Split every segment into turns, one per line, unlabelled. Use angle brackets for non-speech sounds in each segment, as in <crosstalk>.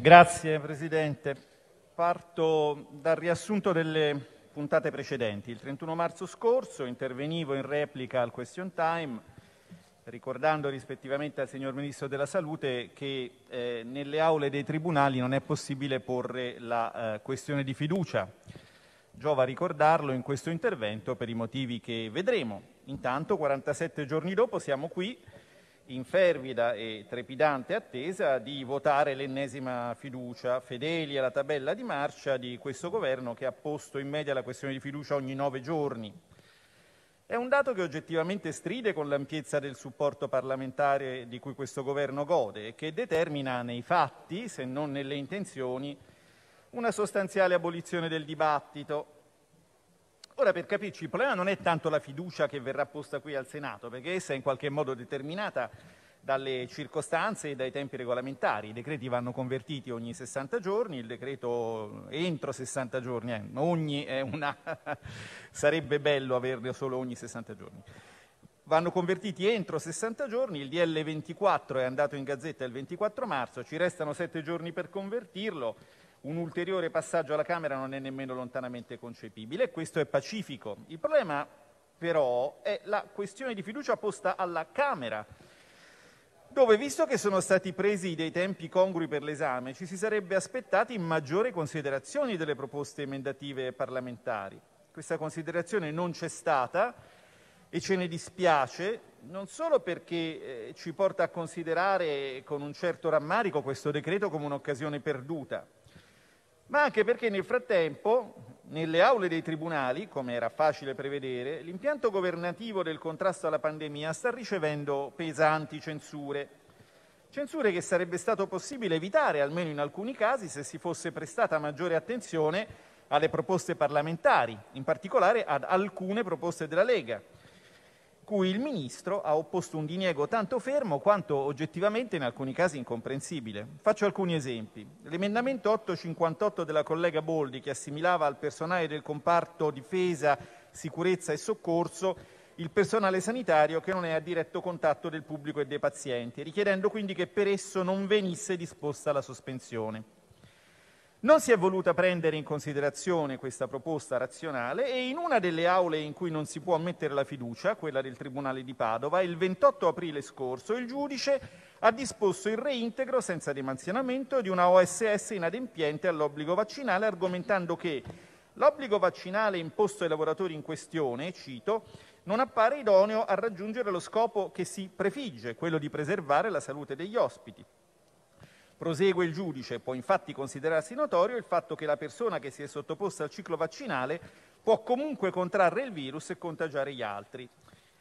Grazie Presidente, parto dal riassunto delle puntate precedenti. Il 31 marzo scorso intervenivo in replica al question time ricordando rispettivamente al signor Ministro della Salute che eh, nelle aule dei tribunali non è possibile porre la eh, questione di fiducia. Giova ricordarlo in questo intervento per i motivi che vedremo. Intanto 47 giorni dopo siamo qui in fervida e trepidante attesa di votare l'ennesima fiducia, fedeli alla tabella di marcia di questo governo che ha posto in media la questione di fiducia ogni nove giorni. È un dato che oggettivamente stride con l'ampiezza del supporto parlamentare di cui questo governo gode e che determina nei fatti, se non nelle intenzioni, una sostanziale abolizione del dibattito, Ora, per capirci, il problema non è tanto la fiducia che verrà posta qui al Senato, perché essa è in qualche modo determinata dalle circostanze e dai tempi regolamentari. I decreti vanno convertiti ogni 60 giorni, il decreto entro 60 giorni, eh, ogni è una... <laughs> sarebbe bello averlo solo ogni 60 giorni. Vanno convertiti entro 60 giorni, il DL 24 è andato in gazzetta il 24 marzo, ci restano 7 giorni per convertirlo, un ulteriore passaggio alla Camera non è nemmeno lontanamente concepibile e questo è pacifico. Il problema però è la questione di fiducia posta alla Camera, dove visto che sono stati presi dei tempi congrui per l'esame, ci si sarebbe aspettati maggiore considerazioni delle proposte emendative parlamentari. Questa considerazione non c'è stata e ce ne dispiace, non solo perché eh, ci porta a considerare con un certo rammarico questo decreto come un'occasione perduta, ma anche perché nel frattempo nelle aule dei tribunali, come era facile prevedere, l'impianto governativo del contrasto alla pandemia sta ricevendo pesanti censure, censure che sarebbe stato possibile evitare, almeno in alcuni casi, se si fosse prestata maggiore attenzione alle proposte parlamentari, in particolare ad alcune proposte della Lega, cui il ministro ha opposto un diniego tanto fermo quanto oggettivamente in alcuni casi incomprensibile. Faccio alcuni esempi. L'emendamento 858 della collega Boldi, che assimilava al personale del comparto difesa, sicurezza e soccorso, il personale sanitario che non è a diretto contatto del pubblico e dei pazienti, richiedendo quindi che per esso non venisse disposta la sospensione. Non si è voluta prendere in considerazione questa proposta razionale e in una delle aule in cui non si può mettere la fiducia, quella del Tribunale di Padova, il 28 aprile scorso il giudice ha disposto il reintegro senza rimanzionamento di una OSS inadempiente all'obbligo vaccinale argomentando che l'obbligo vaccinale imposto ai lavoratori in questione, cito, non appare idoneo a raggiungere lo scopo che si prefigge, quello di preservare la salute degli ospiti. Prosegue il giudice: può infatti considerarsi notorio il fatto che la persona che si è sottoposta al ciclo vaccinale può comunque contrarre il virus e contagiare gli altri.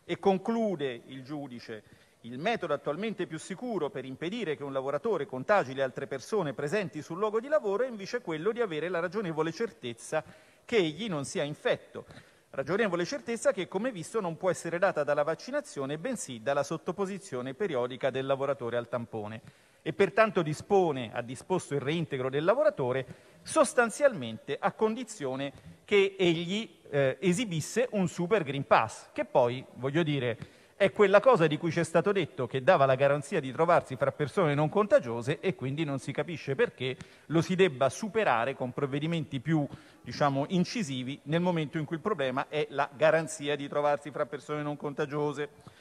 E conclude il giudice: il metodo attualmente più sicuro per impedire che un lavoratore contagi le altre persone presenti sul luogo di lavoro è invece quello di avere la ragionevole certezza che egli non sia infetto. Ragionevole certezza che, come visto, non può essere data dalla vaccinazione, bensì dalla sottoposizione periodica del lavoratore al tampone e pertanto dispone, ha disposto il reintegro del lavoratore, sostanzialmente a condizione che egli eh, esibisse un super Green Pass, che poi, voglio dire, è quella cosa di cui c'è stato detto che dava la garanzia di trovarsi fra persone non contagiose e quindi non si capisce perché lo si debba superare con provvedimenti più diciamo, incisivi nel momento in cui il problema è la garanzia di trovarsi fra persone non contagiose.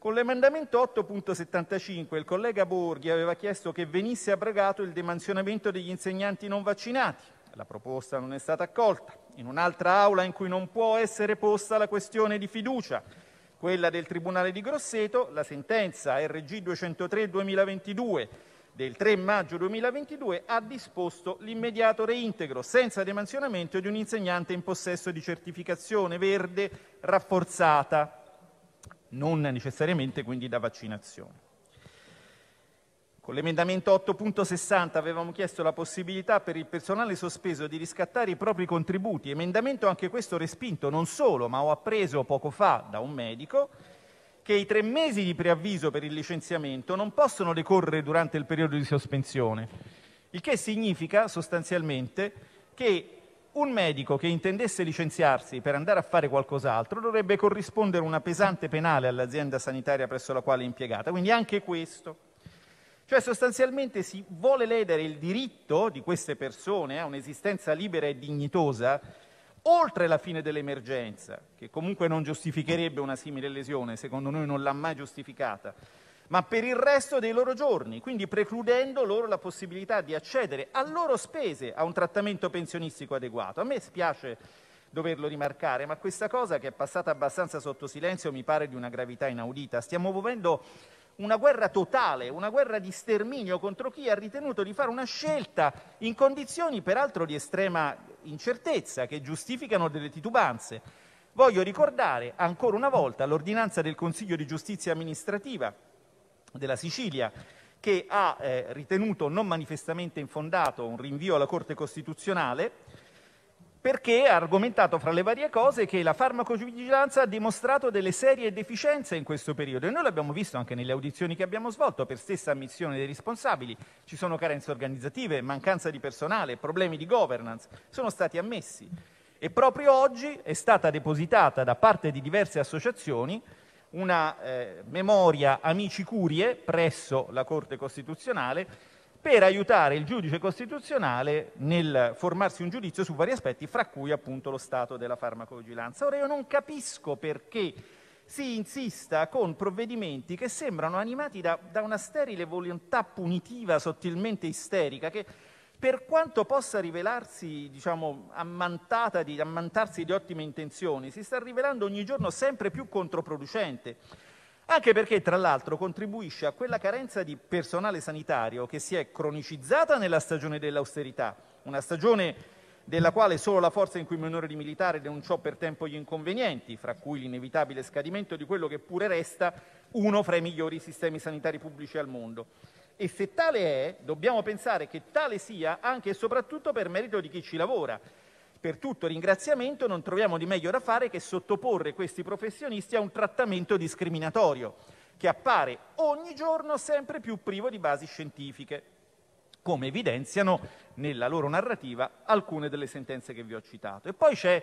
Con l'emendamento 8.75 il collega Borghi aveva chiesto che venisse abrogato il demansionamento degli insegnanti non vaccinati. La proposta non è stata accolta. In un'altra aula in cui non può essere posta la questione di fiducia, quella del Tribunale di Grosseto, la sentenza RG 203-2022 del 3 maggio 2022 ha disposto l'immediato reintegro senza demansionamento di un insegnante in possesso di certificazione verde rafforzata non necessariamente quindi da vaccinazione. Con l'emendamento 8.60 avevamo chiesto la possibilità per il personale sospeso di riscattare i propri contributi, emendamento anche questo respinto non solo, ma ho appreso poco fa da un medico che i tre mesi di preavviso per il licenziamento non possono decorrere durante il periodo di sospensione, il che significa sostanzialmente che un medico che intendesse licenziarsi per andare a fare qualcos'altro dovrebbe corrispondere una pesante penale all'azienda sanitaria presso la quale è impiegata, quindi anche questo. Cioè sostanzialmente si vuole ledere il diritto di queste persone a un'esistenza libera e dignitosa oltre la fine dell'emergenza, che comunque non giustificherebbe una simile lesione, secondo noi non l'ha mai giustificata, ma per il resto dei loro giorni, quindi precludendo loro la possibilità di accedere a loro spese a un trattamento pensionistico adeguato. A me spiace doverlo rimarcare, ma questa cosa che è passata abbastanza sotto silenzio mi pare di una gravità inaudita. Stiamo muovendo una guerra totale, una guerra di sterminio contro chi ha ritenuto di fare una scelta in condizioni peraltro di estrema incertezza che giustificano delle titubanze. Voglio ricordare ancora una volta l'ordinanza del Consiglio di giustizia amministrativa della Sicilia, che ha eh, ritenuto non manifestamente infondato un rinvio alla Corte costituzionale, perché ha argomentato, fra le varie cose, che la farmacovigilanza ha dimostrato delle serie deficienze in questo periodo e noi l'abbiamo visto anche nelle audizioni che abbiamo svolto per stessa ammissione dei responsabili. Ci sono carenze organizzative, mancanza di personale, problemi di governance, sono stati ammessi. E proprio oggi è stata depositata da parte di diverse associazioni una eh, memoria amici curie presso la Corte costituzionale per aiutare il giudice costituzionale nel formarsi un giudizio su vari aspetti, fra cui appunto lo stato della farmacovigilanza. Ora io non capisco perché si insista con provvedimenti che sembrano animati da, da una sterile volontà punitiva sottilmente isterica, che per quanto possa rivelarsi, diciamo, ammantata di, ammantarsi di ottime intenzioni, si sta rivelando ogni giorno sempre più controproducente, anche perché tra l'altro contribuisce a quella carenza di personale sanitario che si è cronicizzata nella stagione dell'austerità, una stagione della quale solo la forza in cui minore di militare denunciò per tempo gli inconvenienti, fra cui l'inevitabile scadimento di quello che pure resta uno fra i migliori sistemi sanitari pubblici al mondo e se tale è, dobbiamo pensare che tale sia anche e soprattutto per merito di chi ci lavora. Per tutto ringraziamento non troviamo di meglio da fare che sottoporre questi professionisti a un trattamento discriminatorio, che appare ogni giorno sempre più privo di basi scientifiche, come evidenziano nella loro narrativa alcune delle sentenze che vi ho citato. E poi c'è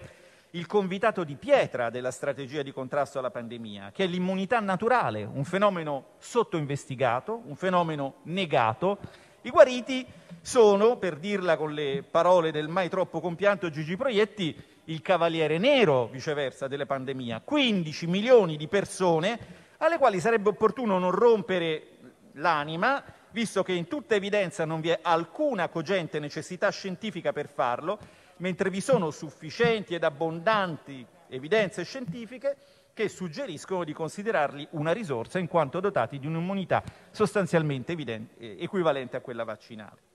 il convitato di pietra della strategia di contrasto alla pandemia, che è l'immunità naturale, un fenomeno sottoinvestigato, un fenomeno negato. I guariti sono, per dirla con le parole del mai troppo compianto Gigi Proietti, il cavaliere nero, viceversa, della pandemia. 15 milioni di persone alle quali sarebbe opportuno non rompere l'anima, visto che in tutta evidenza non vi è alcuna cogente necessità scientifica per farlo mentre vi sono sufficienti ed abbondanti evidenze scientifiche che suggeriscono di considerarli una risorsa in quanto dotati di un'immunità sostanzialmente evidente, eh, equivalente a quella vaccinale.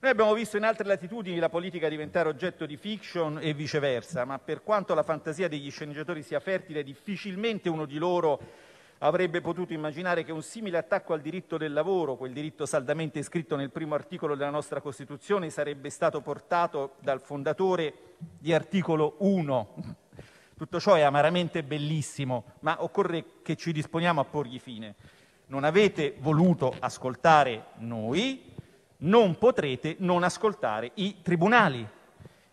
Noi abbiamo visto in altre latitudini la politica diventare oggetto di fiction e viceversa, ma per quanto la fantasia degli sceneggiatori sia fertile, difficilmente uno di loro avrebbe potuto immaginare che un simile attacco al diritto del lavoro, quel diritto saldamente iscritto nel primo articolo della nostra Costituzione, sarebbe stato portato dal fondatore di articolo 1. Tutto ciò è amaramente bellissimo, ma occorre che ci disponiamo a porgli fine. Non avete voluto ascoltare noi, non potrete non ascoltare i tribunali.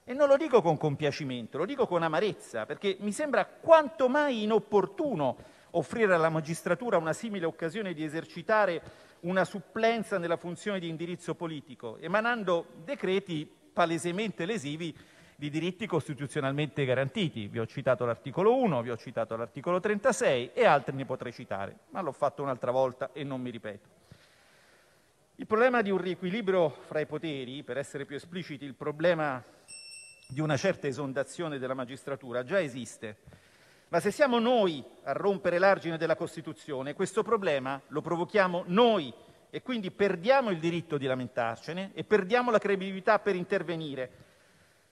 E non lo dico con compiacimento, lo dico con amarezza, perché mi sembra quanto mai inopportuno offrire alla magistratura una simile occasione di esercitare una supplenza nella funzione di indirizzo politico, emanando decreti palesemente lesivi di diritti costituzionalmente garantiti. Vi ho citato l'articolo 1, vi ho citato l'articolo 36 e altri ne potrei citare, ma l'ho fatto un'altra volta e non mi ripeto. Il problema di un riequilibrio fra i poteri, per essere più espliciti, il problema di una certa esondazione della magistratura già esiste ma se siamo noi a rompere l'argine della Costituzione, questo problema lo provochiamo noi e quindi perdiamo il diritto di lamentarcene e perdiamo la credibilità per intervenire.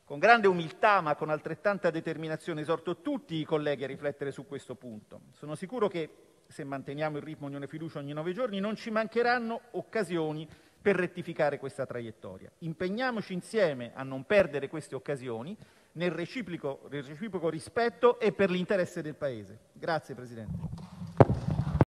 Con grande umiltà, ma con altrettanta determinazione, esorto tutti i colleghi a riflettere su questo punto. Sono sicuro che, se manteniamo il ritmo Unione Fiducia ogni nove giorni, non ci mancheranno occasioni per rettificare questa traiettoria. Impegniamoci insieme a non perdere queste occasioni nel reciproco rispetto e per l'interesse del Paese. Grazie Presidente.